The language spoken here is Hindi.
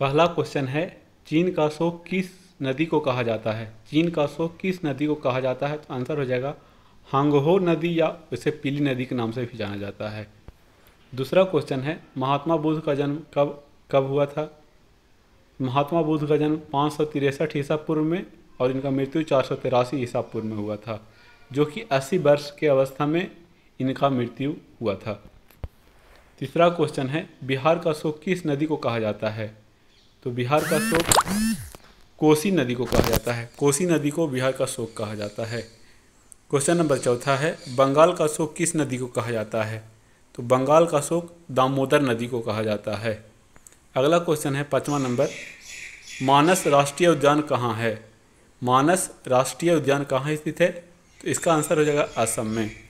पहला क्वेश्चन है चीन का शोक किस नदी को कहा जाता है चीन का शोक किस नदी को कहा जाता है तो आंसर हो जाएगा हांगहो नदी या इसे पीली नदी के नाम से भी जाना जाता है दूसरा क्वेश्चन है महात्मा बुद्ध का जन्म कब कब हुआ था महात्मा बुद्ध का जन्म पाँच सौ तिरसठ ईसा पूर्व में और इनका मृत्यु चार सौ तिरासी ईसा पूर्व में हुआ था जो कि अस्सी वर्ष के अवस्था में इनका मृत्यु हुआ था तीसरा क्वेश्चन है बिहार का शोक किस नदी को कहा जाता है तो बिहार का शोक कोसी नदी को कहा जाता है कोसी नदी को बिहार का शोक कहा जाता है क्वेश्चन नंबर चौथा है बंगाल का शोक किस नदी को कहा जाता है तो बंगाल का शोक दामोदर नदी को कहा जाता है अगला क्वेश्चन है पाँचवा नंबर मानस राष्ट्रीय उद्यान कहाँ है मानस राष्ट्रीय उद्यान कहाँ स्थित है तो इसका आंसर हो जाएगा असम में